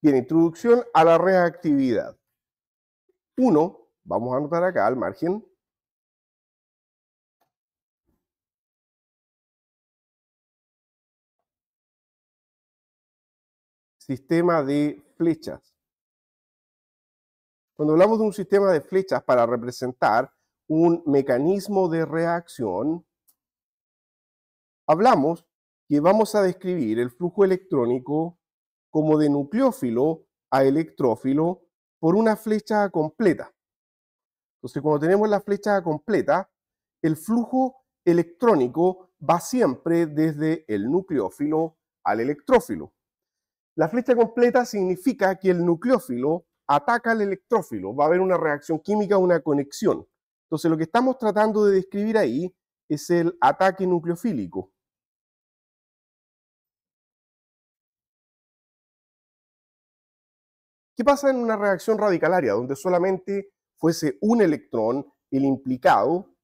Bien, introducción a la reactividad. Uno, vamos a anotar acá al margen. Sistema de flechas. Cuando hablamos de un sistema de flechas para representar un mecanismo de reacción, hablamos que vamos a describir el flujo electrónico como de nucleófilo a electrófilo por una flecha completa. Entonces, cuando tenemos la flecha completa, el flujo electrónico va siempre desde el nucleófilo al electrófilo. La flecha completa significa que el nucleófilo ataca al electrófilo, va a haber una reacción química, una conexión. Entonces, lo que estamos tratando de describir ahí es el ataque nucleofílico. ¿Qué pasa en una reacción radicalaria donde solamente fuese un electrón el implicado?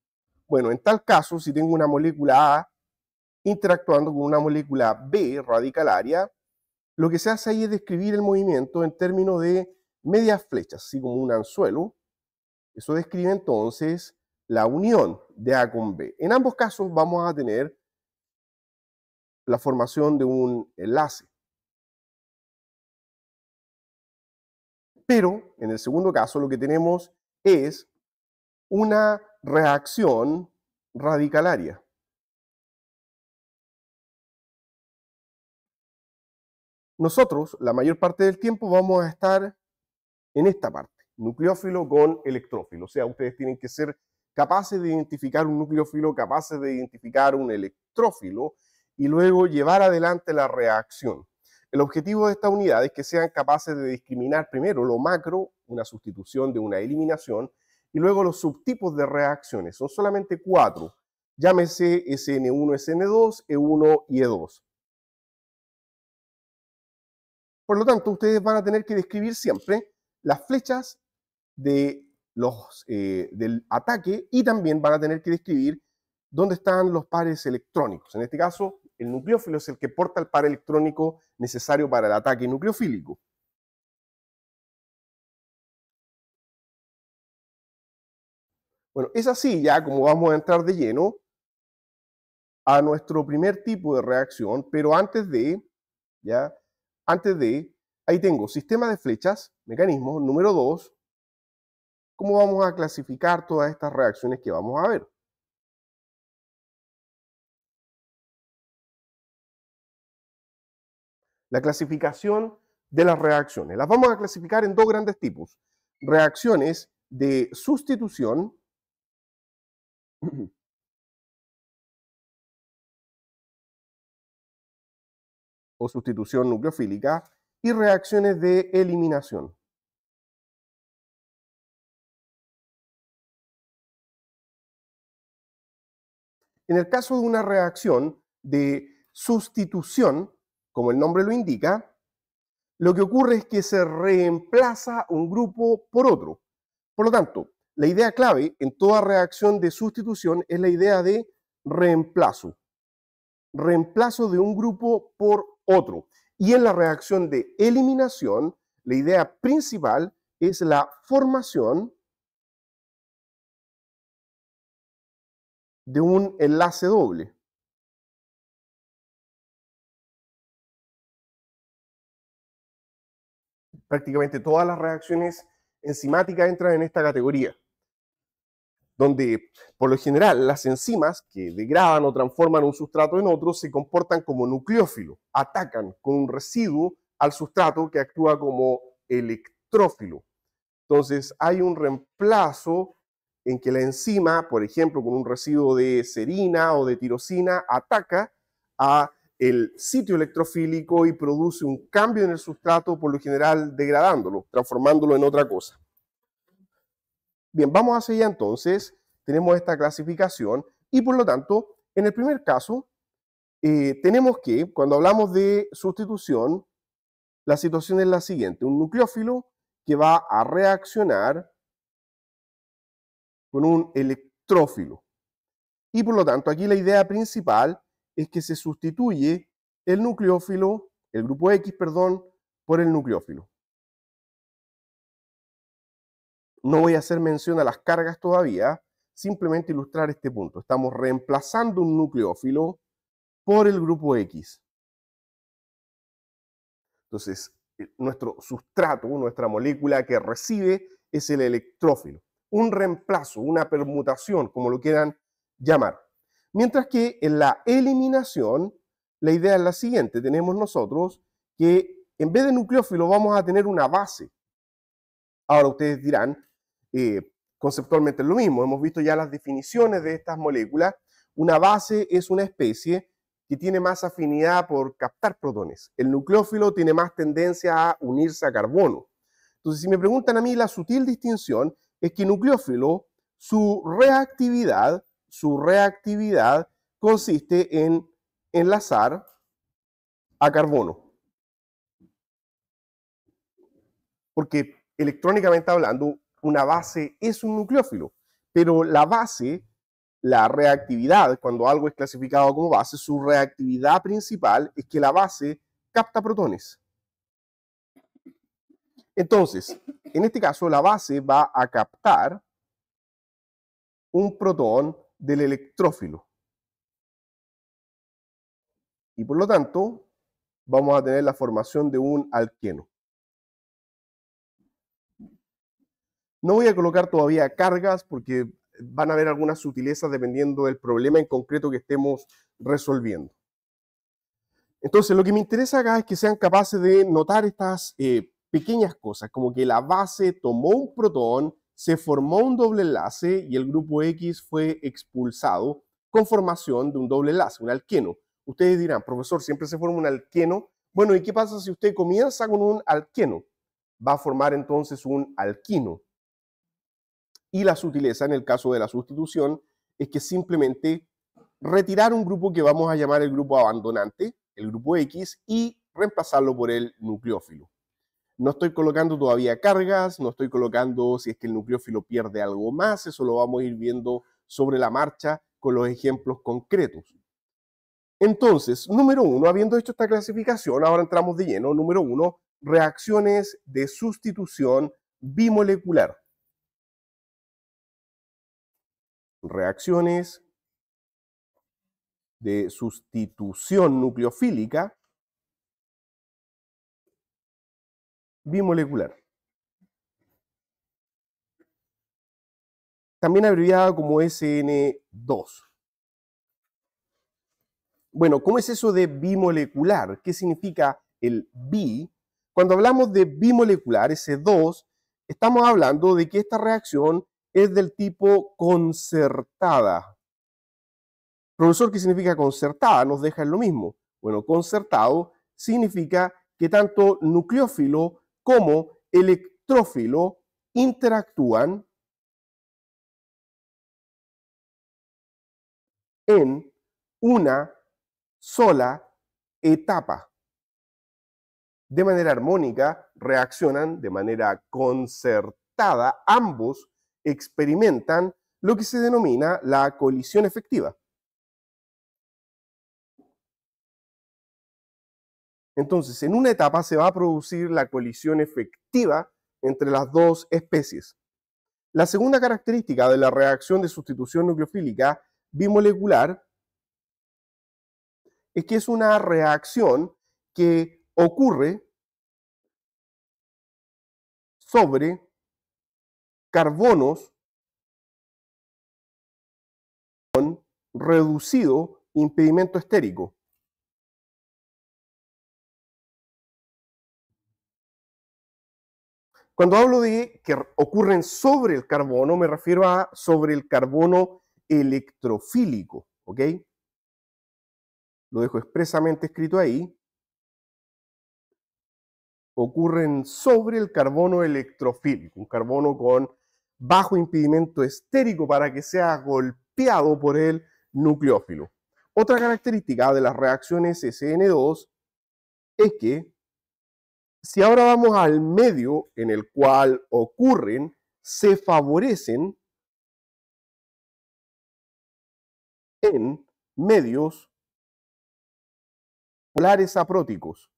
Bueno, en tal caso, si tengo una molécula A interactuando con una molécula B radicalaria, lo que se hace ahí es describir el movimiento en términos de medias flechas, así como un anzuelo. Eso describe entonces la unión de A con B. En ambos casos vamos a tener la formación de un enlace. Pero en el segundo caso lo que tenemos es una reacción radicalaria. Nosotros, la mayor parte del tiempo, vamos a estar en esta parte, nucleófilo con electrófilo. O sea, ustedes tienen que ser capaces de identificar un nucleófilo, capaces de identificar un electrófilo y luego llevar adelante la reacción. El objetivo de esta unidad es que sean capaces de discriminar primero lo macro, una sustitución de una eliminación, y luego los subtipos de reacciones. Son solamente cuatro. Llámese SN1, SN2, E1 y E2. Por lo tanto, ustedes van a tener que describir siempre las flechas de los, eh, del ataque y también van a tener que describir dónde están los pares electrónicos. En este caso, el nucleófilo es el que porta el par electrónico necesario para el ataque nucleofílico. Bueno, es así ya como vamos a entrar de lleno a nuestro primer tipo de reacción, pero antes de, ya, antes de, ahí tengo sistema de flechas, mecanismos, número 2, cómo vamos a clasificar todas estas reacciones que vamos a ver. la clasificación de las reacciones. Las vamos a clasificar en dos grandes tipos. Reacciones de sustitución o sustitución nucleofílica y reacciones de eliminación. En el caso de una reacción de sustitución, como el nombre lo indica, lo que ocurre es que se reemplaza un grupo por otro. Por lo tanto, la idea clave en toda reacción de sustitución es la idea de reemplazo. Reemplazo de un grupo por otro. Y en la reacción de eliminación, la idea principal es la formación de un enlace doble. prácticamente todas las reacciones enzimáticas entran en esta categoría, donde por lo general las enzimas que degradan o transforman un sustrato en otro se comportan como nucleófilo, atacan con un residuo al sustrato que actúa como electrófilo. Entonces hay un reemplazo en que la enzima, por ejemplo, con un residuo de serina o de tirosina, ataca a el sitio electrofílico y produce un cambio en el sustrato, por lo general degradándolo, transformándolo en otra cosa. Bien, vamos a allá entonces. Tenemos esta clasificación y por lo tanto, en el primer caso, eh, tenemos que, cuando hablamos de sustitución, la situación es la siguiente. Un nucleófilo que va a reaccionar con un electrófilo. Y por lo tanto, aquí la idea principal es que se sustituye el nucleófilo, el grupo X, perdón, por el nucleófilo. No voy a hacer mención a las cargas todavía, simplemente ilustrar este punto. Estamos reemplazando un nucleófilo por el grupo X. Entonces, eh, nuestro sustrato, nuestra molécula que recibe es el electrófilo. Un reemplazo, una permutación, como lo quieran llamar. Mientras que en la eliminación, la idea es la siguiente, tenemos nosotros que en vez de nucleófilo vamos a tener una base. Ahora ustedes dirán, eh, conceptualmente es lo mismo, hemos visto ya las definiciones de estas moléculas, una base es una especie que tiene más afinidad por captar protones. El nucleófilo tiene más tendencia a unirse a carbono. Entonces, si me preguntan a mí la sutil distinción, es que nucleófilo, su reactividad su reactividad consiste en enlazar a carbono. Porque electrónicamente hablando, una base es un nucleófilo, pero la base, la reactividad, cuando algo es clasificado como base, su reactividad principal es que la base capta protones. Entonces, en este caso, la base va a captar un protón del electrófilo. Y por lo tanto, vamos a tener la formación de un alqueno. No voy a colocar todavía cargas porque van a haber algunas sutilezas dependiendo del problema en concreto que estemos resolviendo. Entonces, lo que me interesa acá es que sean capaces de notar estas eh, pequeñas cosas, como que la base tomó un protón, se formó un doble enlace y el grupo X fue expulsado con formación de un doble enlace, un alqueno. Ustedes dirán, profesor, siempre se forma un alqueno. Bueno, ¿y qué pasa si usted comienza con un alqueno? Va a formar entonces un alquino. Y la sutileza en el caso de la sustitución es que simplemente retirar un grupo que vamos a llamar el grupo abandonante, el grupo X, y reemplazarlo por el nucleófilo. No estoy colocando todavía cargas, no estoy colocando si es que el nucleófilo pierde algo más, eso lo vamos a ir viendo sobre la marcha con los ejemplos concretos. Entonces, número uno, habiendo hecho esta clasificación, ahora entramos de lleno. Número uno, reacciones de sustitución bimolecular. Reacciones de sustitución nucleofílica bimolecular. También abreviada como SN2. Bueno, ¿cómo es eso de bimolecular? ¿Qué significa el bi? Cuando hablamos de bimolecular, ese 2, estamos hablando de que esta reacción es del tipo concertada. Profesor, ¿qué significa concertada? Nos deja lo mismo. Bueno, concertado significa que tanto nucleófilo cómo electrófilo interactúan en una sola etapa. De manera armónica, reaccionan de manera concertada, ambos experimentan lo que se denomina la colisión efectiva. Entonces, en una etapa se va a producir la colisión efectiva entre las dos especies. La segunda característica de la reacción de sustitución nucleofílica bimolecular es que es una reacción que ocurre sobre carbonos con reducido impedimento estérico. Cuando hablo de que ocurren sobre el carbono, me refiero a sobre el carbono electrofílico, ¿ok? Lo dejo expresamente escrito ahí. Ocurren sobre el carbono electrofílico, un carbono con bajo impedimento estérico para que sea golpeado por el nucleófilo. Otra característica de las reacciones SN2 es que si ahora vamos al medio en el cual ocurren, se favorecen en medios polares apróticos.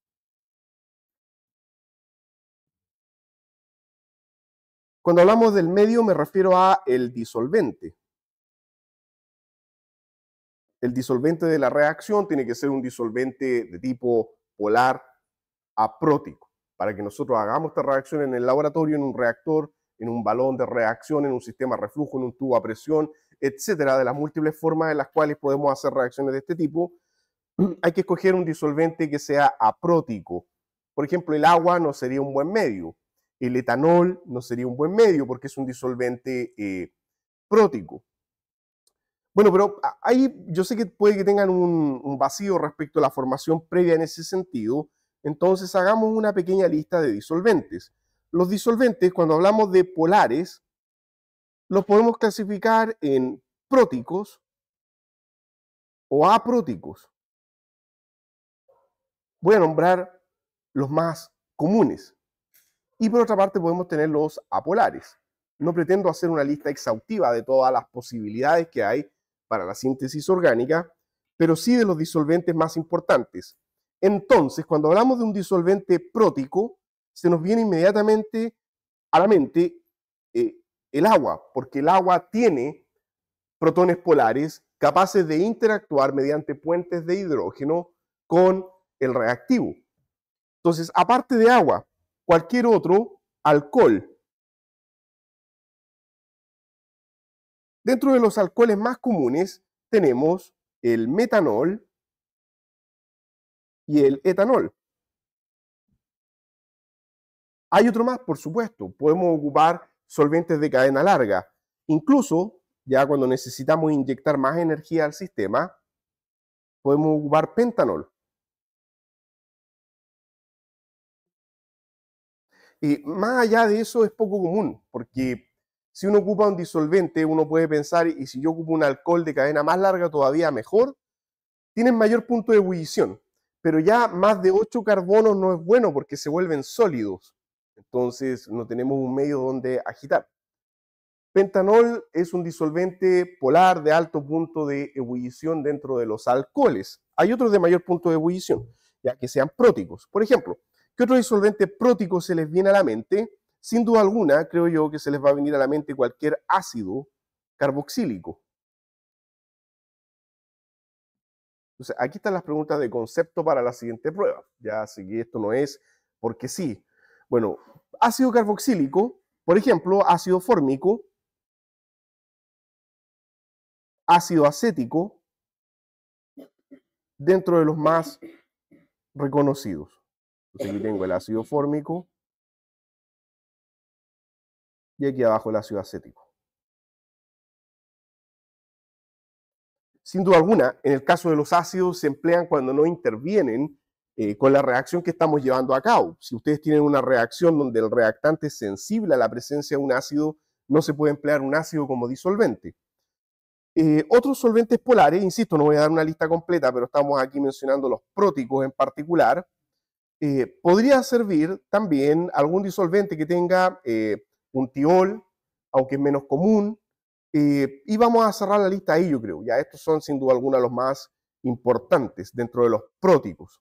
Cuando hablamos del medio me refiero a el disolvente. El disolvente de la reacción tiene que ser un disolvente de tipo polar aprótico para que nosotros hagamos esta reacción en el laboratorio, en un reactor, en un balón de reacción, en un sistema de reflujo, en un tubo a presión, etcétera, de las múltiples formas en las cuales podemos hacer reacciones de este tipo, hay que escoger un disolvente que sea aprótico. Por ejemplo, el agua no sería un buen medio, el etanol no sería un buen medio porque es un disolvente eh, prótico. Bueno, pero ahí yo sé que puede que tengan un vacío respecto a la formación previa en ese sentido, entonces hagamos una pequeña lista de disolventes. Los disolventes, cuando hablamos de polares, los podemos clasificar en próticos o apróticos. Voy a nombrar los más comunes. Y por otra parte podemos tener los apolares. No pretendo hacer una lista exhaustiva de todas las posibilidades que hay para la síntesis orgánica, pero sí de los disolventes más importantes. Entonces, cuando hablamos de un disolvente prótico, se nos viene inmediatamente a la mente eh, el agua, porque el agua tiene protones polares capaces de interactuar mediante puentes de hidrógeno con el reactivo. Entonces, aparte de agua, cualquier otro alcohol. Dentro de los alcoholes más comunes tenemos el metanol, y el etanol. Hay otro más, por supuesto. Podemos ocupar solventes de cadena larga. Incluso, ya cuando necesitamos inyectar más energía al sistema, podemos ocupar pentanol. Y más allá de eso es poco común, porque si uno ocupa un disolvente, uno puede pensar, y si yo ocupo un alcohol de cadena más larga, todavía mejor, tienen mayor punto de ebullición pero ya más de 8 carbonos no es bueno porque se vuelven sólidos. Entonces no tenemos un medio donde agitar. Pentanol es un disolvente polar de alto punto de ebullición dentro de los alcoholes. Hay otros de mayor punto de ebullición, ya que sean próticos. Por ejemplo, ¿qué otro disolvente prótico se les viene a la mente? Sin duda alguna, creo yo que se les va a venir a la mente cualquier ácido carboxílico. Entonces, aquí están las preguntas de concepto para la siguiente prueba. Ya, si que esto no es porque sí. Bueno, ácido carboxílico, por ejemplo, ácido fórmico, ácido acético, dentro de los más reconocidos. Entonces, aquí tengo el ácido fórmico y aquí abajo el ácido acético. Sin duda alguna, en el caso de los ácidos se emplean cuando no intervienen eh, con la reacción que estamos llevando a cabo. Si ustedes tienen una reacción donde el reactante es sensible a la presencia de un ácido, no se puede emplear un ácido como disolvente. Eh, otros solventes polares, insisto, no voy a dar una lista completa, pero estamos aquí mencionando los próticos en particular, eh, podría servir también algún disolvente que tenga un tiol, aunque es menos común, eh, y vamos a cerrar la lista ahí, yo creo. Ya estos son sin duda alguna los más importantes dentro de los próticos.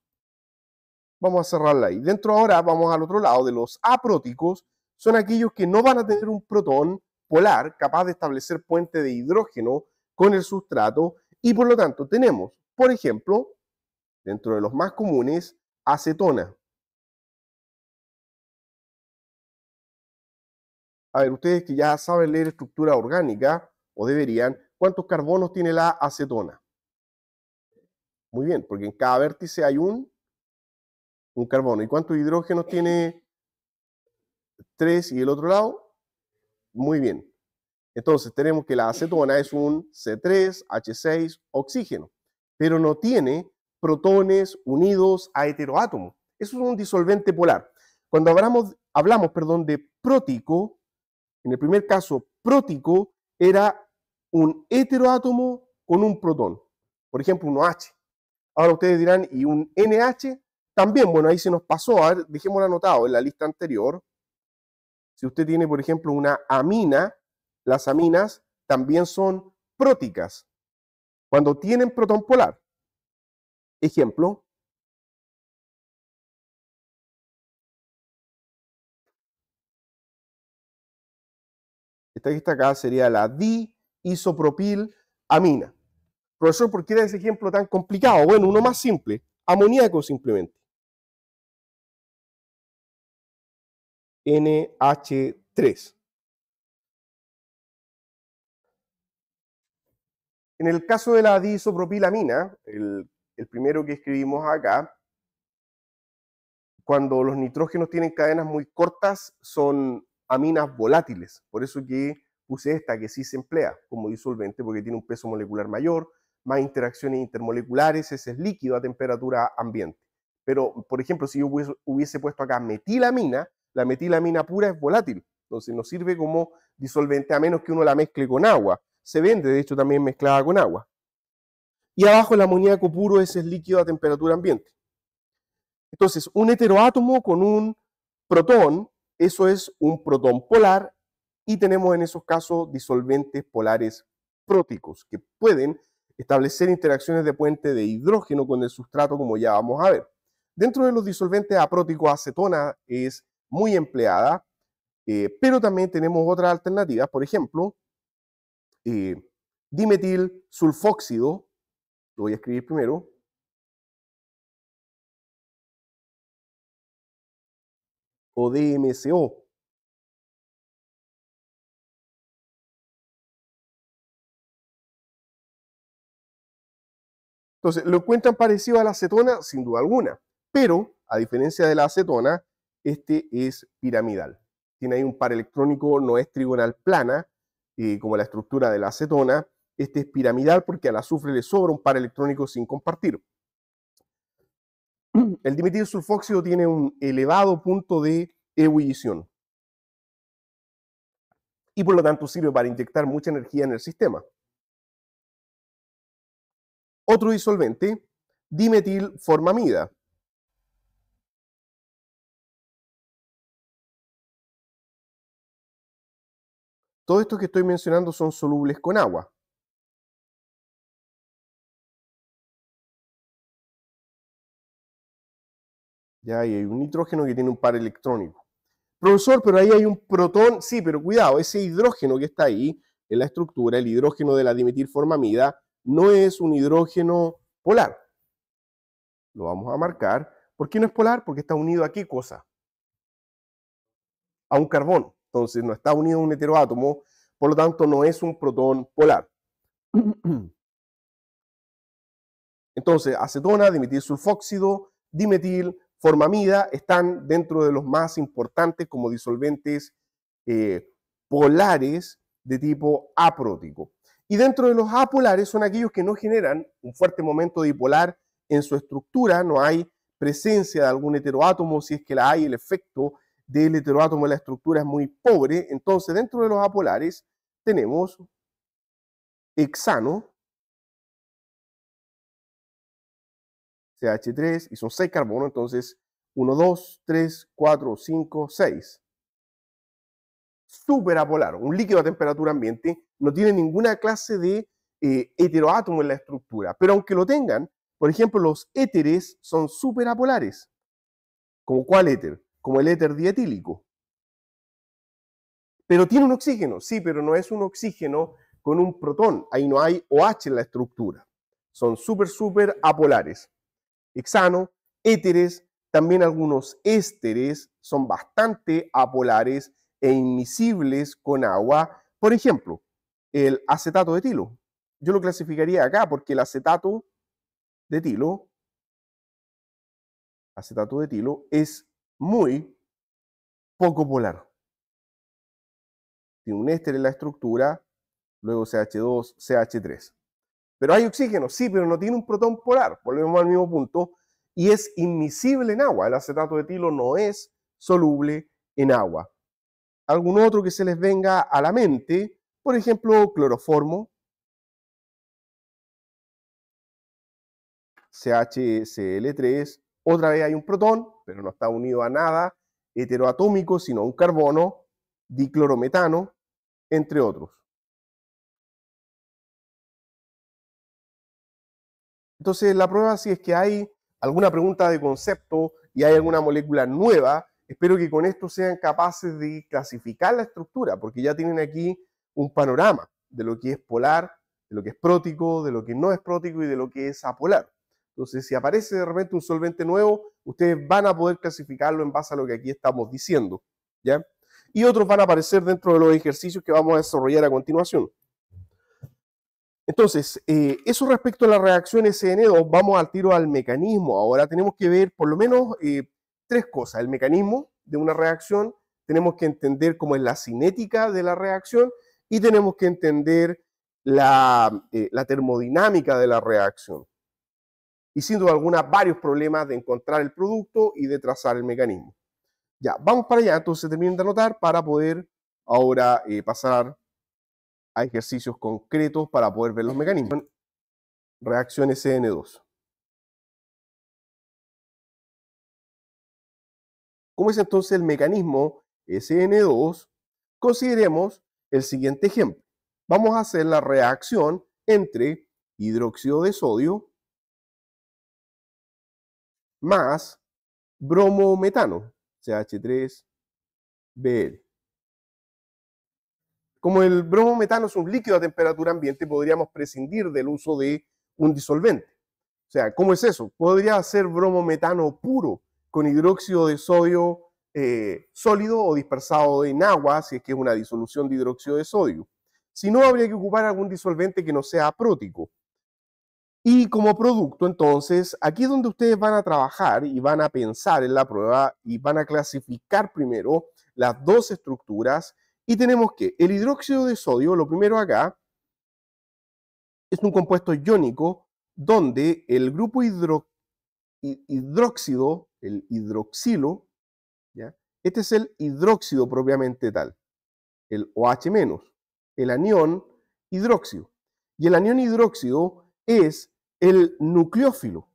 Vamos a cerrarla ahí. Dentro ahora vamos al otro lado de los apróticos. Son aquellos que no van a tener un protón polar capaz de establecer puente de hidrógeno con el sustrato y por lo tanto tenemos, por ejemplo, dentro de los más comunes, acetona. A ver, ustedes que ya saben leer estructura orgánica, o deberían, ¿cuántos carbonos tiene la acetona? Muy bien, porque en cada vértice hay un, un carbono. ¿Y cuántos hidrógenos tiene? Tres y el otro lado. Muy bien. Entonces tenemos que la acetona es un C3H6 oxígeno, pero no tiene protones unidos a heteroátomos. Eso es un disolvente polar. Cuando hablamos, hablamos perdón, de prótico, en el primer caso, prótico era un heteroátomo con un protón, por ejemplo, un H. Ahora ustedes dirán, ¿y un NH? También, bueno, ahí se nos pasó, a dejémoslo anotado en la lista anterior. Si usted tiene, por ejemplo, una amina, las aminas también son próticas cuando tienen protón polar. Ejemplo, esta acá sería la diisopropilamina. Profesor, ¿por qué era ese ejemplo tan complicado? Bueno, uno más simple, amoníaco simplemente. NH3. En el caso de la diisopropilamina, el, el primero que escribimos acá, cuando los nitrógenos tienen cadenas muy cortas, son aminas volátiles. Por eso que puse esta, que sí se emplea como disolvente, porque tiene un peso molecular mayor, más interacciones intermoleculares, ese es líquido a temperatura ambiente. Pero, por ejemplo, si yo hubiese puesto acá metilamina, la metilamina pura es volátil, entonces no sirve como disolvente a menos que uno la mezcle con agua. Se vende, de hecho, también mezclada con agua. Y abajo el amoníaco puro, ese es líquido a temperatura ambiente. Entonces, un heteroátomo con un protón eso es un protón polar y tenemos en esos casos disolventes polares próticos que pueden establecer interacciones de puente de hidrógeno con el sustrato, como ya vamos a ver. Dentro de los disolventes apróticos, acetona es muy empleada, eh, pero también tenemos otras alternativas, por ejemplo, eh, dimetil sulfóxido, lo voy a escribir primero, ODMCO. Oh". Entonces, lo encuentran parecido a la acetona, sin duda alguna, pero a diferencia de la acetona, este es piramidal. Tiene ahí un par electrónico, no es trigonal plana, como la estructura de la acetona. Este es piramidal porque al azufre le sobra un par electrónico sin compartir. El dimetil sulfóxido tiene un elevado punto de ebullición y por lo tanto sirve para inyectar mucha energía en el sistema. Otro disolvente, dimetilformamida. Todo esto que estoy mencionando son solubles con agua. Ya hay un nitrógeno que tiene un par electrónico. Profesor, pero ahí hay un protón. Sí, pero cuidado, ese hidrógeno que está ahí en la estructura, el hidrógeno de la dimetilformamida, no es un hidrógeno polar. Lo vamos a marcar. ¿Por qué no es polar? Porque está unido a qué cosa? A un carbón. Entonces no está unido a un heteroátomo, por lo tanto no es un protón polar. Entonces, acetona, dimetil sulfóxido, dimetil, formamida están dentro de los más importantes como disolventes eh, polares de tipo aprótico. Y dentro de los apolares son aquellos que no generan un fuerte momento dipolar en su estructura, no hay presencia de algún heteroátomo, si es que la hay, el efecto del heteroátomo en la estructura es muy pobre. Entonces, dentro de los apolares tenemos hexano h 3 y son 6 carbonos, entonces 1, 2, 3, 4, 5, 6. Superapolar, un líquido a temperatura ambiente, no tiene ninguna clase de eh, heteroátomo en la estructura, pero aunque lo tengan, por ejemplo, los éteres son superapolares. ¿Como cuál éter? Como el éter dietílico. Pero tiene un oxígeno, sí, pero no es un oxígeno con un protón. Ahí no hay OH en la estructura. Son súper, súper apolares hexano, éteres, también algunos ésteres son bastante apolares e inmisibles con agua. Por ejemplo, el acetato de tilo. Yo lo clasificaría acá porque el acetato de tilo, acetato de tilo, es muy poco polar. Tiene un éster en la estructura, luego CH2, CH3. Pero hay oxígeno, sí, pero no tiene un protón polar, volvemos al mismo punto, y es inmisible en agua. El acetato de etilo no es soluble en agua. ¿Algún otro que se les venga a la mente? Por ejemplo, cloroformo, CHCl3. Otra vez hay un protón, pero no está unido a nada heteroatómico, sino a un carbono, diclorometano, entre otros. Entonces, la prueba, si es que hay alguna pregunta de concepto y hay alguna molécula nueva, espero que con esto sean capaces de clasificar la estructura, porque ya tienen aquí un panorama de lo que es polar, de lo que es prótico, de lo que no es prótico y de lo que es apolar. Entonces, si aparece de repente un solvente nuevo, ustedes van a poder clasificarlo en base a lo que aquí estamos diciendo, ¿ya? Y otros van a aparecer dentro de los ejercicios que vamos a desarrollar a continuación. Entonces, eh, eso respecto a la reacción SN2, vamos al tiro al mecanismo. Ahora tenemos que ver por lo menos eh, tres cosas. El mecanismo de una reacción, tenemos que entender cómo es la cinética de la reacción y tenemos que entender eh, la, termodinámica de la reacción. Y sin duda alguna, varios problemas de encontrar el producto y de trazar el mecanismo. Ya, vamos para allá. Entonces terminen de anotar para poder ahora pasar a ejercicios concretos para poder ver los mecanismos. Reacción SN2. ¿Cómo es entonces el mecanismo SN2? Consideremos el siguiente ejemplo. Vamos a hacer la reacción entre hidróxido de sodio más bromometano, CH3BL. Como el bromo metano es un líquido a temperatura ambiente, podríamos prescindir del uso de un disolvente. O sea, ¿cómo es eso? Podría ser bromo metano puro con hidróxido de sodio eh, sólido o dispersado en agua, si es que es una disolución de hidróxido de sodio. Si no, habría que ocupar algún disolvente que no sea prótico. Y como producto, entonces, aquí es donde ustedes van a trabajar y van a pensar en la prueba y van a clasificar primero las dos estructuras y tenemos que el hidróxido de sodio, lo primero acá, es un compuesto iónico donde el grupo hidróxido, el hidroxilo, ¿ya? este es el hidróxido propiamente tal, el OH-, el anión hidróxido. Y el anión hidróxido es el nucleófilo.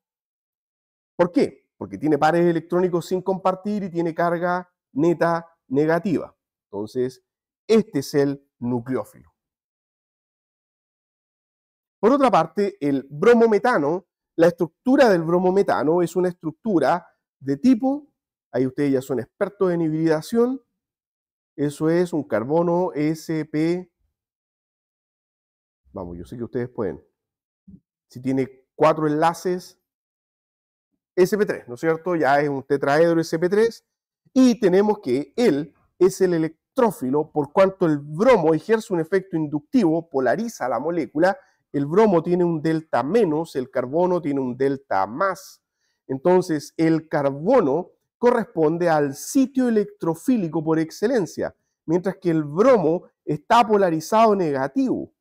¿Por qué? Porque tiene pares electrónicos sin compartir y tiene carga neta negativa. Entonces, este es el nucleófilo. Por otra parte, el bromometano, la estructura del bromometano es una estructura de tipo, ahí ustedes ya son expertos en hibridación, eso es un carbono SP. Vamos, yo sé que ustedes pueden. Si tiene cuatro enlaces, SP3, ¿no es cierto? Ya es un tetraedro SP3. Y tenemos que él es el, por cuanto el bromo ejerce un efecto inductivo, polariza la molécula, el bromo tiene un delta menos, el carbono tiene un delta más. Entonces, el carbono corresponde al sitio electrofílico por excelencia, mientras que el bromo está polarizado negativo.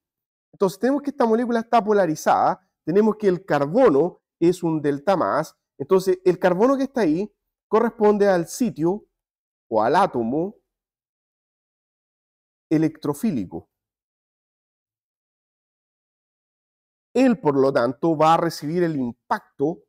Entonces, tenemos que esta molécula está polarizada, tenemos que el carbono es un delta más. Entonces, el carbono que está ahí corresponde al sitio o al átomo electrofílico. Él, por lo tanto, va a recibir el impacto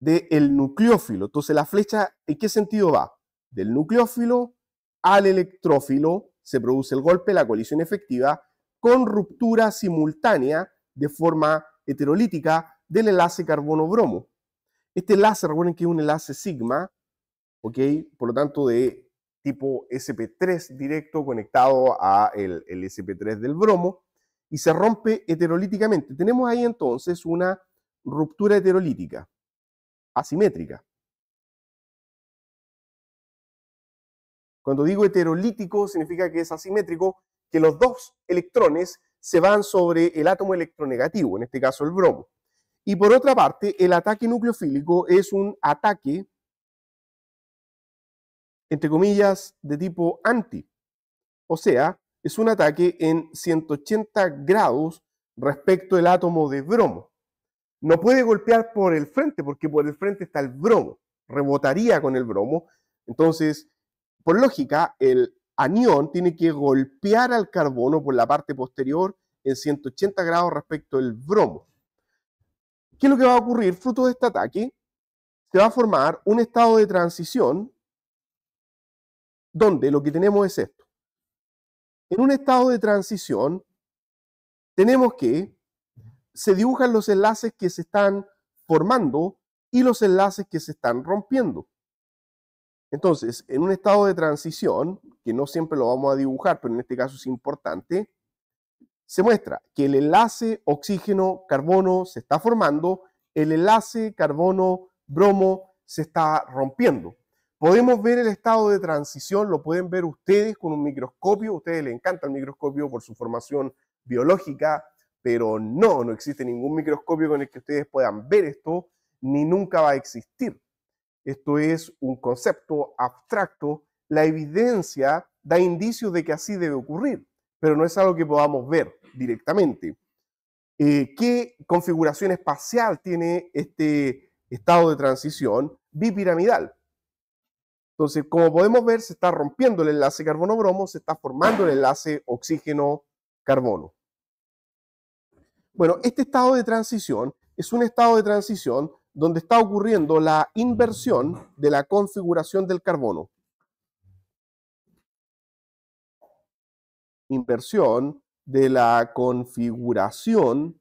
del nucleófilo. Entonces, la flecha, ¿en qué sentido va? Del nucleófilo al electrófilo se produce el golpe, la colisión efectiva, con ruptura simultánea de forma heterolítica del enlace carbono-bromo. Este enlace, recuerden que es un enlace sigma, ¿ok? Por lo tanto, de tipo SP3 directo conectado a el, SP3 del bromo y se rompe heterolíticamente. Tenemos ahí entonces una ruptura heterolítica asimétrica. Cuando digo heterolítico significa que es asimétrico, que los dos electrones se van sobre el átomo electronegativo, en este caso el bromo. Y por otra parte, el ataque nucleofílico es un ataque entre comillas, de tipo anti. O sea, es un ataque en 180 grados respecto del átomo de bromo. No puede golpear por el frente, porque por el frente está el bromo, rebotaría con el bromo. Entonces, por lógica, el anión tiene que golpear al carbono por la parte posterior en 180 grados respecto del bromo. ¿Qué es lo que va a ocurrir? Fruto de este ataque, se va a formar un estado de transición donde lo que tenemos es esto. En un estado de transición, tenemos que se dibujan los enlaces que se están formando y los enlaces que se están rompiendo. Entonces, en un estado de transición, que no siempre lo vamos a dibujar, pero en este caso es importante, se muestra que el enlace oxígeno-carbono se está formando, el enlace carbono-bromo se está rompiendo. Podemos ver el estado de transición, lo pueden ver ustedes con un microscopio. A ustedes les encanta el microscopio por su formación biológica, pero no, no existe ningún microscopio con el que ustedes puedan ver esto, ni nunca va a existir. Esto es un concepto abstracto. La evidencia da indicios de que así debe ocurrir, pero no es algo que podamos ver directamente. Eh, ¿Qué configuración espacial tiene este estado de transición bipiramidal? Entonces, como podemos ver, se está rompiendo el enlace carbono-bromo, se está formando el enlace oxígeno-carbono. Bueno, este estado de transición es un estado de transición donde está ocurriendo la inversión de la configuración del carbono. Inversión de la configuración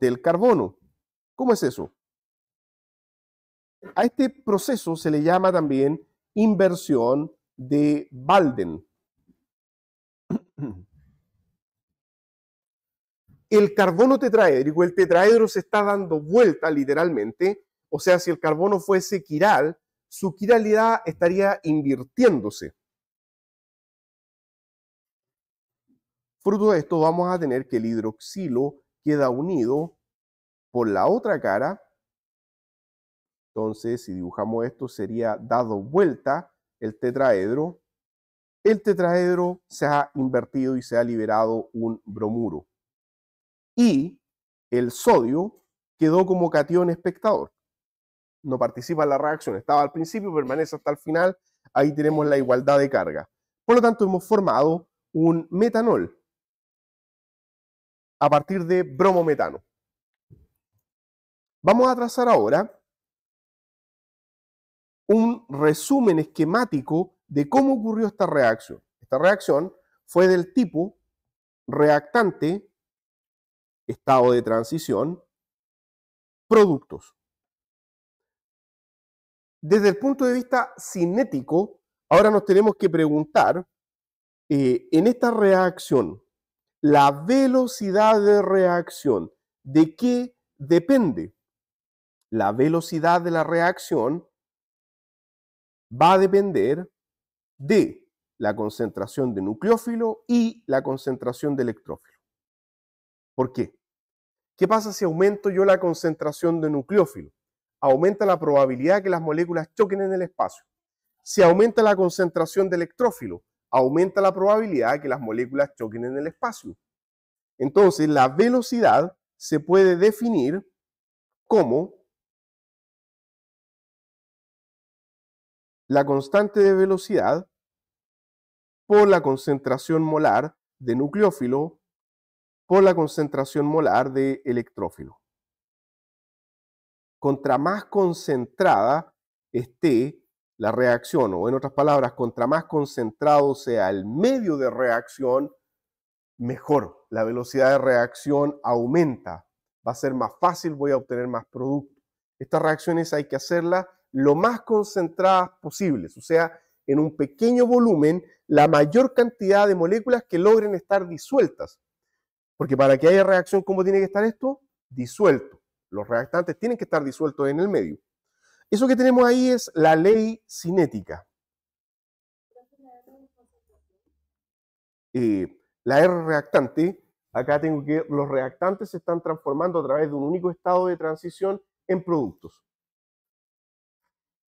del carbono. ¿Cómo es eso? A este proceso se le llama también inversión de Balden. El carbono tetraédrico, el tetraedro se está dando vuelta literalmente, o sea, si el carbono fuese quiral, su quiralidad estaría invirtiéndose. Fruto de esto vamos a tener que el hidroxilo queda unido por la otra cara entonces, si dibujamos esto, sería dado vuelta el tetraedro. El tetraedro se ha invertido y se ha liberado un bromuro. Y el sodio quedó como cation espectador. No participa en la reacción, estaba al principio, permanece hasta el final. Ahí tenemos la igualdad de carga. Por lo tanto, hemos formado un metanol a partir de bromometano. Vamos a trazar ahora resumen esquemático de cómo ocurrió esta reacción. Esta reacción fue del tipo reactante, estado de transición, productos. Desde el punto de vista cinético, ahora nos tenemos que preguntar, eh, en esta reacción, la velocidad de reacción, ¿de qué depende? La velocidad de la reacción va a depender de la concentración de nucleófilo y la concentración de electrófilo. ¿Por qué? ¿Qué pasa si aumento yo la concentración de nucleófilo? Aumenta la probabilidad de que las moléculas choquen en el espacio. Si aumenta la concentración de electrófilo, aumenta la probabilidad de que las moléculas choquen en el espacio. Entonces, la velocidad se puede definir como la constante de velocidad por la concentración molar de nucleófilo por la concentración molar de electrófilo. Contra más concentrada esté la reacción, o en otras palabras, contra más concentrado sea el medio de reacción, mejor. La velocidad de reacción aumenta, va a ser más fácil, voy a obtener más producto. Estas reacciones hay que hacerlas lo más concentradas posibles, o sea, en un pequeño volumen, la mayor cantidad de moléculas que logren estar disueltas. Porque para que haya reacción, ¿cómo tiene que estar esto? Disuelto. Los reactantes tienen que estar disueltos en el medio. Eso que tenemos ahí es la ley cinética. Eh, la R reactante, acá tengo que los reactantes se están transformando a través de un único estado de transición en productos.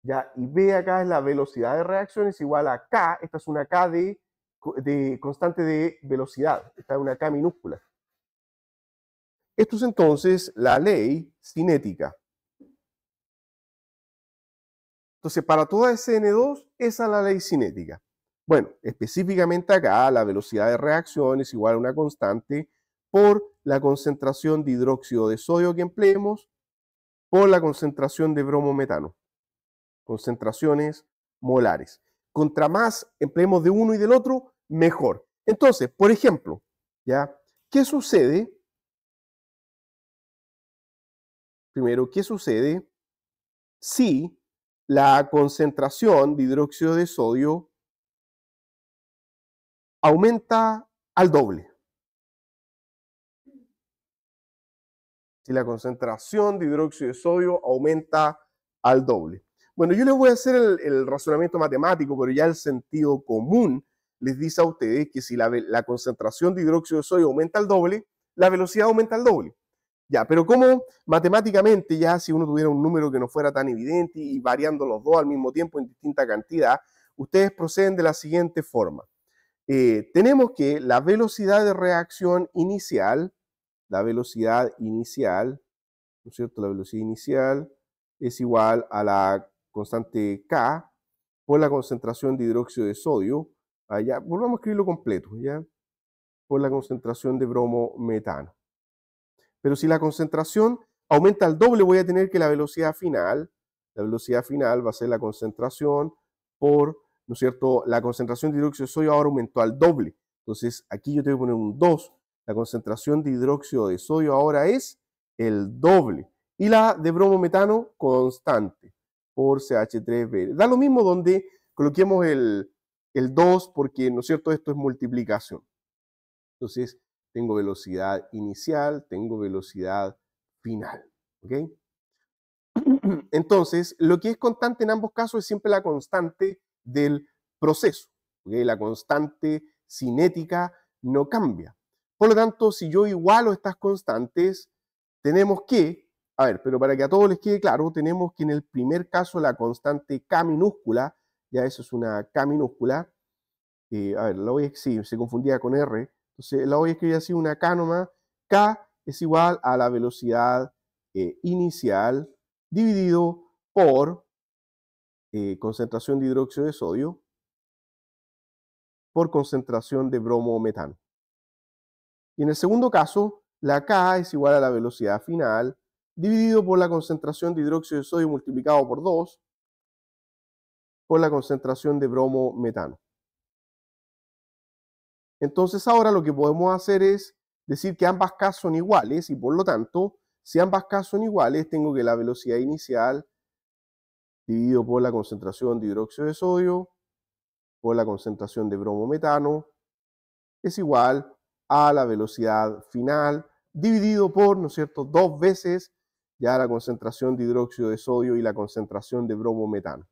¿ya? Y B acá es la velocidad de reacción, es igual a K, esta es una K de, de constante de velocidad, esta es una K minúscula. Esto es entonces la ley cinética. Entonces, para toda SN2, esa es la ley cinética. Bueno, específicamente acá, la velocidad de reacción es igual a una constante por la concentración de hidróxido de sodio que empleemos por la concentración de bromometano concentraciones molares. Contra más empleemos de uno y del otro, mejor. Entonces, por ejemplo, ¿ya? ¿Qué sucede? Primero, ¿qué sucede si la concentración de hidróxido de sodio aumenta al doble? Si la concentración de hidróxido de sodio aumenta al doble. Bueno, yo les voy a hacer el, razonamiento matemático, pero ya el sentido común les dice a ustedes que si la, concentración de hidróxido de sodio aumenta al doble, la velocidad aumenta al doble. Ya, pero como matemáticamente ya si uno tuviera un número que no fuera tan evidente y variando los dos al mismo tiempo en distinta cantidad, ustedes proceden de la siguiente forma. Eh, tenemos que la velocidad de reacción inicial, la velocidad inicial, ¿no es cierto? La velocidad inicial es igual a la constante K por la concentración de hidróxido de sodio, allá, volvamos a escribirlo completo, ¿ya? por la concentración de bromo metano. Pero si la concentración aumenta al doble, voy a tener que la velocidad final, la velocidad final va a ser la concentración por, ¿no es cierto? La concentración de hidróxido de sodio ahora aumentó al doble. Entonces aquí yo tengo que poner un 2. La concentración de hidróxido de sodio ahora es el doble. Y la de bromometano constante ch 3 b Da lo mismo donde coloquemos el, el 2 porque, ¿no es cierto?, esto es multiplicación. Entonces, tengo velocidad inicial, tengo velocidad final. ¿Ok? Entonces, lo que es constante en ambos casos es siempre la constante del proceso. ¿ok? La constante cinética no cambia. Por lo tanto, si yo igualo estas constantes, tenemos que a ver, pero para que a todos les quede claro, tenemos que en el primer caso la constante K minúscula, ya eso es una K minúscula, a ver, la voy a escribir, se confundía con R, entonces la voy a escribir así una K K es igual a la velocidad eh, inicial dividido por eh, concentración de hidróxido de sodio por concentración de bromo metano. Y en el segundo caso, la K es igual a la velocidad final dividido por la concentración de hidróxido de sodio multiplicado por 2 por la concentración de bromo metano. Entonces ahora lo que podemos hacer es decir que ambas K son iguales y por lo tanto, si ambas K son iguales, tengo que la velocidad inicial dividido por la concentración de hidróxido de sodio por la concentración de bromo metano es igual a la velocidad final dividido por, ¿no es cierto?, dos veces ya la concentración de hidróxido de sodio y la concentración de bromometano.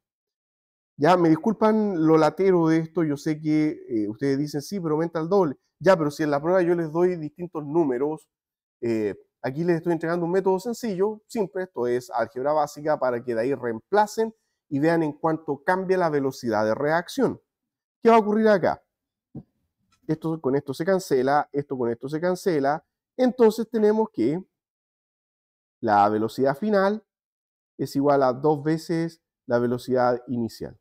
Ya, me disculpan lo latero de esto, yo sé que eh, ustedes dicen, sí, pero aumenta el doble. Ya, pero si en la prueba yo les doy distintos números, eh, aquí les estoy entregando un método sencillo, simple, esto es álgebra básica para que de ahí reemplacen y vean en cuánto cambia la velocidad de reacción. ¿Qué va a ocurrir acá? Esto con esto se cancela, esto con esto se cancela. Entonces tenemos que la velocidad final es igual a dos veces la velocidad inicial.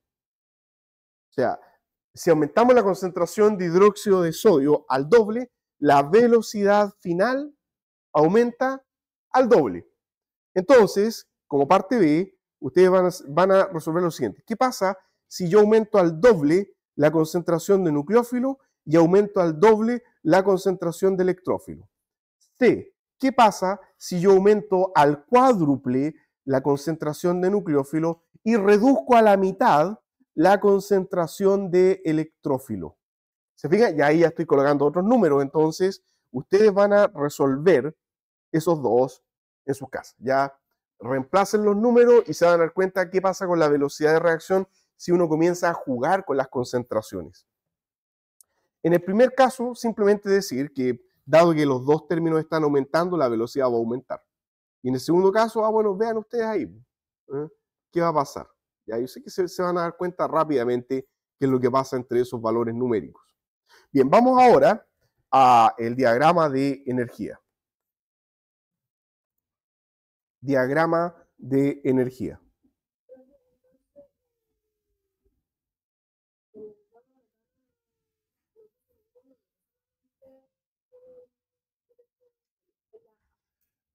O sea, si aumentamos la concentración de hidróxido de sodio al doble, la velocidad final aumenta al doble. Entonces, como parte B, ustedes van a, resolver lo siguiente. ¿Qué pasa si yo aumento al doble la concentración de nucleófilo y aumento al doble la concentración de electrófilo? C. ¿Qué pasa si yo aumento al cuádruple la concentración de nucleófilo y reduzco a la mitad la concentración de electrófilo? ¿Se fijan? Y ahí ya estoy colgando otros números. Entonces, ustedes van a resolver esos dos en sus casas. Ya reemplacen los números y se van a dar cuenta qué pasa con la velocidad de reacción si uno comienza a jugar con las concentraciones. En el primer caso, simplemente decir que dado que los dos términos están aumentando, la velocidad va a aumentar. Y en el segundo caso, ah, bueno, vean ustedes ahí, ¿eh? ¿qué va a pasar? Ya yo sé que se, se van a dar cuenta rápidamente qué es lo que pasa entre esos valores numéricos. Bien, vamos ahora al diagrama de energía. Diagrama de energía.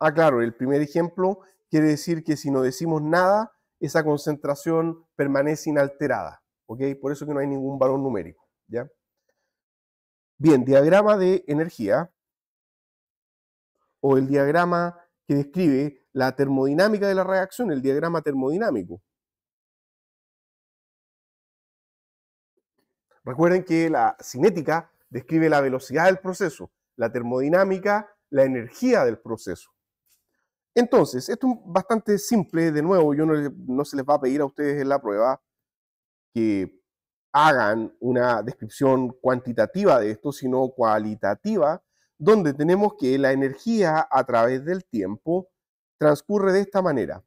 Ah, claro, el primer ejemplo quiere decir que si no decimos nada, esa concentración permanece inalterada. ¿Ok? Por eso que no hay ningún valor numérico. ¿Ya? Bien, diagrama de energía o el diagrama que describe la termodinámica de la reacción, el diagrama termodinámico. Recuerden que la cinética describe la velocidad del proceso, la termodinámica, la energía del proceso. Entonces, esto es bastante simple, de nuevo, yo no, se les va a pedir a ustedes en la prueba que hagan una descripción cuantitativa de esto, sino cualitativa, donde tenemos que la energía a través del tiempo transcurre de esta manera.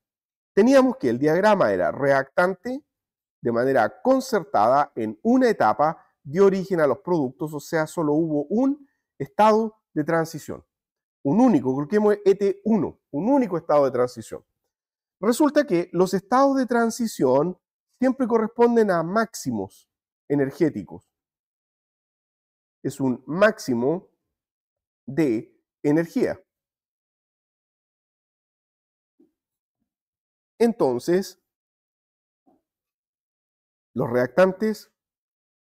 Teníamos que el diagrama era reactante de manera concertada en una etapa de origen a los productos, o sea, solo hubo un estado de transición un único, coloquemos ET1, un único estado de transición. Resulta que los estados de transición siempre corresponden a máximos energéticos. Es un máximo de energía. Entonces, los reactantes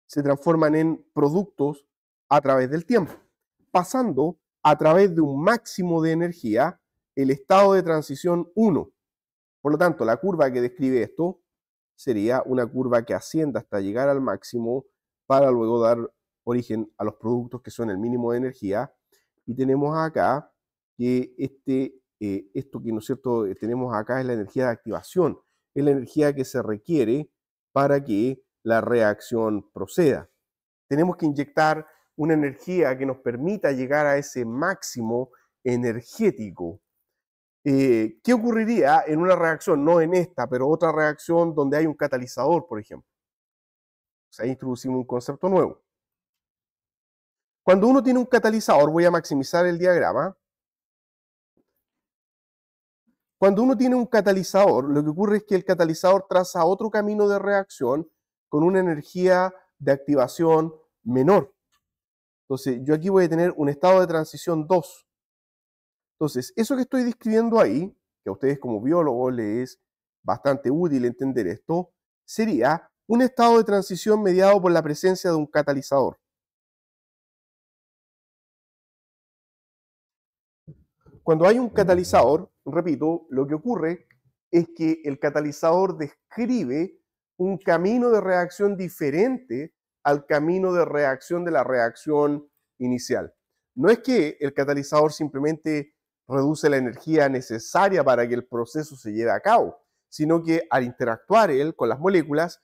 se transforman en productos a través del tiempo, pasando a través de un máximo de energía el estado de transición 1. Por lo tanto, la curva que describe esto sería una curva que ascienda hasta llegar al máximo para luego dar origen a los productos que son el mínimo de energía. Y tenemos acá que este, eh, esto que ¿no es cierto? Eh, tenemos acá es la energía de activación, es la energía que se requiere para que la reacción proceda. Tenemos que inyectar una energía que nos permita llegar a ese máximo energético. Eh, ¿Qué ocurriría en una reacción? No en esta, pero otra reacción donde hay un catalizador, por ejemplo. O sea, introducimos un concepto nuevo. Cuando uno tiene un catalizador, voy a maximizar el diagrama. Cuando uno tiene un catalizador, lo que ocurre es que el catalizador traza otro camino de reacción con una energía de activación menor. Entonces, yo aquí voy a tener un estado de transición 2. Entonces, eso que estoy describiendo ahí, que a ustedes como biólogos les es bastante útil entender esto, sería un estado de transición mediado por la presencia de un catalizador. Cuando hay un catalizador, repito, lo que ocurre es que el catalizador describe un camino de reacción diferente al camino de reacción de la reacción inicial. No es que el catalizador simplemente reduce la energía necesaria para que el proceso se lleve a cabo, sino que al interactuar él con las moléculas,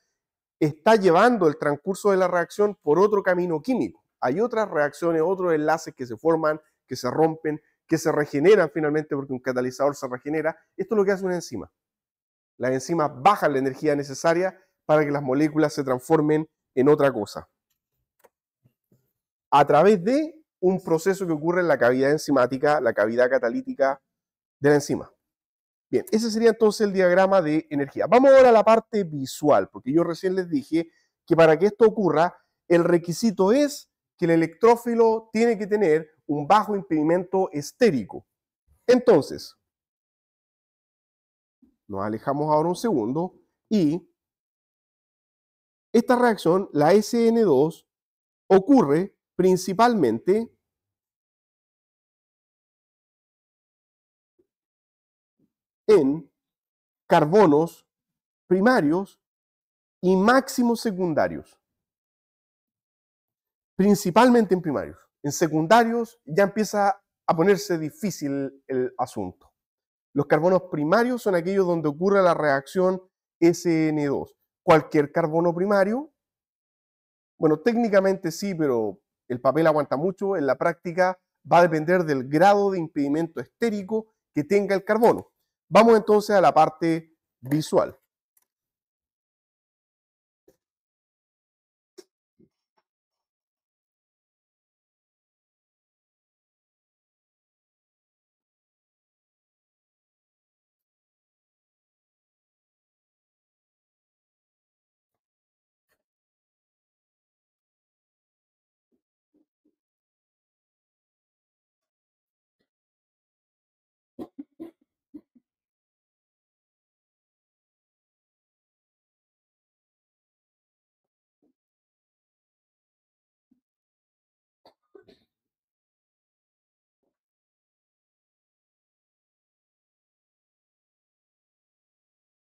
está llevando el transcurso de la reacción por otro camino químico. Hay otras reacciones, otros enlaces que se forman, que se rompen, que se regeneran finalmente porque un catalizador se regenera. Esto es lo que hace una enzima. Las enzimas bajan la energía necesaria para que las moléculas se transformen en otra cosa. A través de un proceso que ocurre en la cavidad enzimática, la cavidad catalítica de la enzima. Bien, ese sería entonces el diagrama de energía. Vamos ahora a la parte visual, porque yo recién les dije que para que esto ocurra, el requisito es que el electrófilo tiene que tener un bajo impedimento estérico. Entonces, nos alejamos ahora un segundo y esta reacción, la SN2, ocurre principalmente en carbonos primarios y máximos secundarios. Principalmente en primarios. En secundarios ya empieza a ponerse difícil el asunto. Los carbonos primarios son aquellos donde ocurre la reacción SN2 cualquier carbono primario? Bueno, técnicamente sí, pero el papel aguanta mucho. En la práctica va a depender del grado de impedimento estérico que tenga el carbono. Vamos entonces a la parte visual.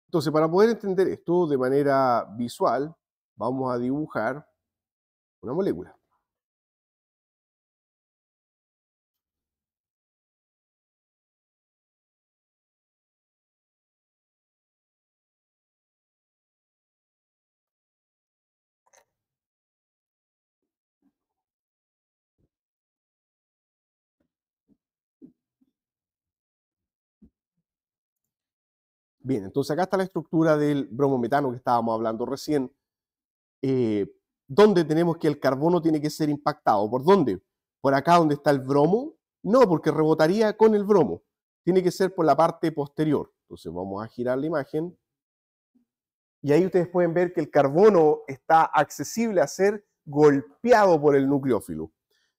Entonces, para poder entender esto de manera visual, vamos a dibujar una molécula. Bien, entonces acá está la estructura del bromometano que estábamos hablando recién. Eh, ¿Dónde tenemos que el carbono tiene que ser impactado? ¿Por dónde? ¿Por acá donde está el bromo? No, porque rebotaría con el bromo. Tiene que ser por la parte posterior. Entonces vamos a girar la imagen. Y ahí ustedes pueden ver que el carbono está accesible a ser golpeado por el nucleófilo.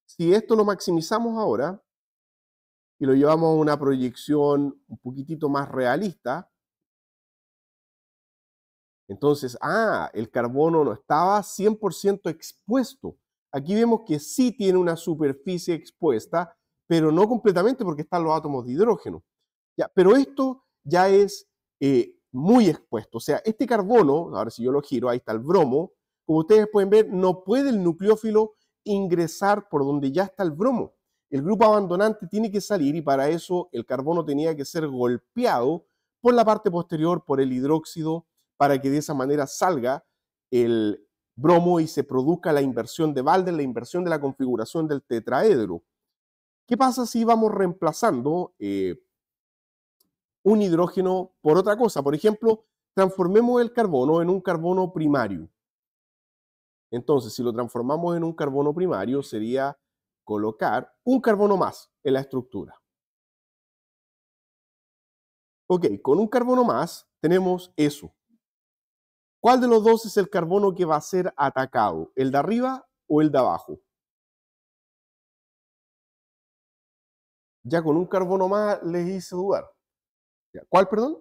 Si esto lo maximizamos ahora y lo llevamos a una proyección un poquitito más realista, entonces, ah, el carbono no estaba 100% expuesto. Aquí vemos que sí tiene una superficie expuesta, pero no completamente porque están los átomos de hidrógeno. pero esto ya es eh, muy expuesto. O sea, este carbono, ahora si yo lo giro, ahí está el bromo, como ustedes pueden ver, no puede el nucleófilo ingresar por donde ya está el bromo. El grupo abandonante tiene que salir y para eso el carbono tenía que ser golpeado por la parte posterior por el hidróxido para que de esa manera salga el bromo y se produzca la inversión de Balder, la inversión de la configuración del tetraedro. ¿Qué pasa si vamos reemplazando eh, un hidrógeno por otra cosa? Por ejemplo, transformemos el carbono en un carbono primario. Entonces, si lo transformamos en un carbono primario, sería colocar un carbono más en la estructura. Ok, con un carbono más tenemos eso. ¿Cuál de los dos es el carbono que va a ser atacado? ¿El de arriba o el de abajo? Ya con un carbono más les hice dudar. ¿Cuál, perdón?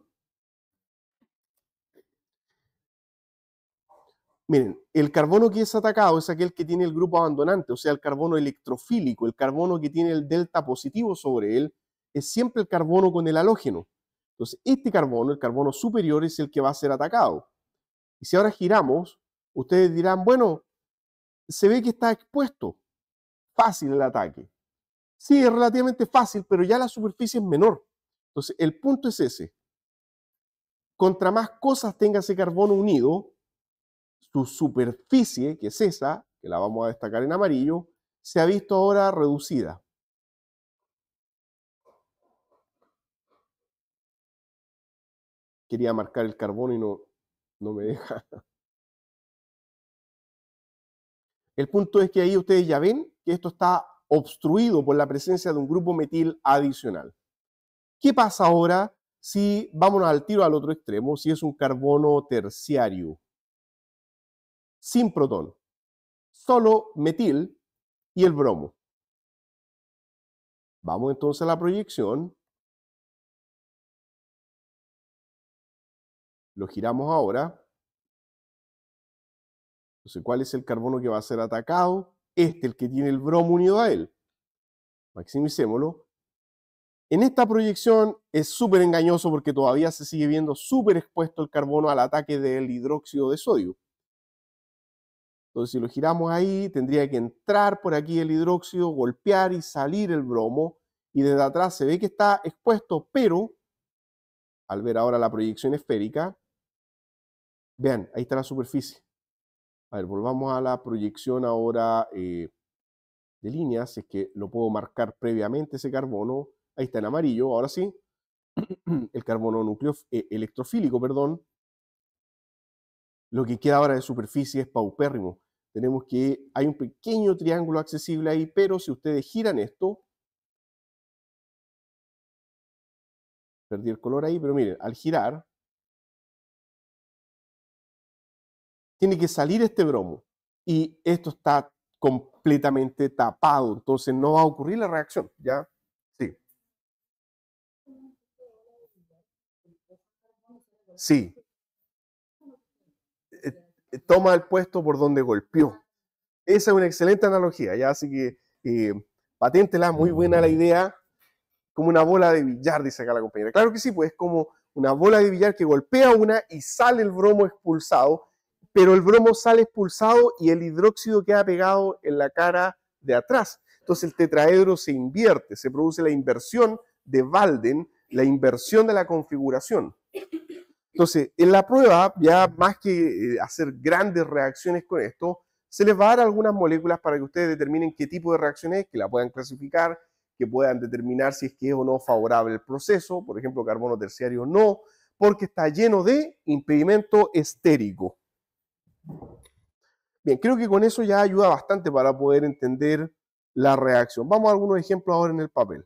Miren, el carbono que es atacado es aquel que tiene el grupo abandonante, o sea, el carbono electrofílico, el carbono que tiene el delta positivo sobre él, es siempre el carbono con el halógeno. Entonces, este carbono, el carbono superior, es el que va a ser atacado. Y si ahora giramos, ustedes dirán, bueno, se ve que está expuesto. Fácil el ataque. Sí, es relativamente fácil, pero ya la superficie es menor. Entonces, el punto es ese. Contra más cosas tenga ese carbono unido, su superficie, que es esa, que la vamos a destacar en amarillo, se ha visto ahora reducida. Quería marcar el carbono y no, no me deja. El punto es que ahí ustedes ya ven que esto está obstruido por la presencia de un grupo metil adicional. ¿Qué pasa ahora si vamos al tiro al otro extremo, si es un carbono terciario? Sin protón, solo metil y el bromo. Vamos entonces a la proyección Lo giramos ahora. Entonces, ¿cuál es el carbono que va a ser atacado? Este, el que tiene el bromo unido a él. Maximicémoslo. En esta proyección es súper engañoso porque todavía se sigue viendo súper expuesto el carbono al ataque del hidróxido de sodio. Entonces, si lo giramos ahí, tendría que entrar por aquí el hidróxido, golpear y salir el bromo. Y desde atrás se ve que está expuesto, pero al ver ahora la proyección esférica, Vean, ahí está la superficie. A ver, volvamos a la proyección ahora eh, de líneas, es que lo puedo marcar previamente ese carbono. Ahí está en amarillo, ahora sí. El carbono núcleo eh, electrofílico, perdón. Lo que queda ahora de superficie es paupérrimo. Tenemos que hay un pequeño triángulo accesible ahí, pero si ustedes giran esto, perdí el color ahí, pero miren, al girar, tiene que salir este bromo y esto está completamente tapado, entonces no va a ocurrir la reacción, ¿ya? Sí. Sí. Eh, eh, toma el puesto por donde golpeó. Esa es una excelente analogía, ¿ya? Así que eh, paténtela, muy buena la idea, como una bola de billar, dice acá la compañera. Claro que sí, pues es como una bola de billar que golpea una y sale el bromo expulsado pero el bromo sale expulsado y el hidróxido queda pegado en la cara de atrás. Entonces el tetraedro se invierte, se produce la inversión de Walden, la inversión de la configuración. Entonces, en la prueba, ya más que eh, hacer grandes reacciones con esto, se les va a dar algunas moléculas para que ustedes determinen qué tipo de reacciones es, que la puedan clasificar, que puedan determinar si es que es o no favorable el proceso, por ejemplo, carbono terciario no, porque está lleno de impedimento estérico. Bien, creo que con eso ya ayuda bastante para poder entender la reacción. Vamos a algunos ejemplos ahora en el papel.